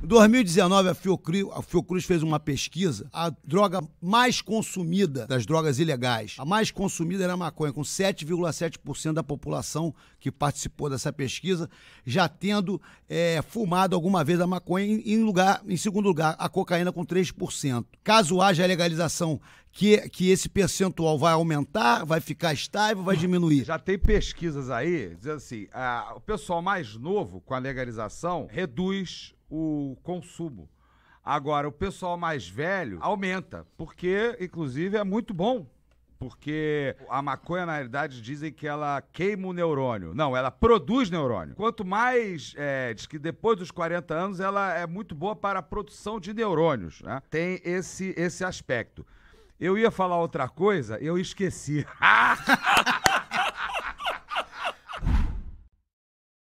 Em 2019, a Fiocruz, a Fiocruz fez uma pesquisa. A droga mais consumida das drogas ilegais, a mais consumida era a maconha, com 7,7% da população que participou dessa pesquisa já tendo é, fumado alguma vez a maconha. Em, lugar, em segundo lugar, a cocaína com 3%. Caso haja legalização que, que esse percentual vai aumentar, vai ficar estável, vai diminuir? Já tem pesquisas aí dizendo assim: o pessoal mais novo, com a legalização, reduz o consumo. Agora, o pessoal mais velho aumenta, porque, inclusive, é muito bom. Porque a maconha, na realidade, dizem que ela queima o neurônio. Não, ela produz neurônio. Quanto mais. É, diz que depois dos 40 anos ela é muito boa para a produção de neurônios. Né? Tem esse, esse aspecto. Eu ia falar outra coisa, eu esqueci.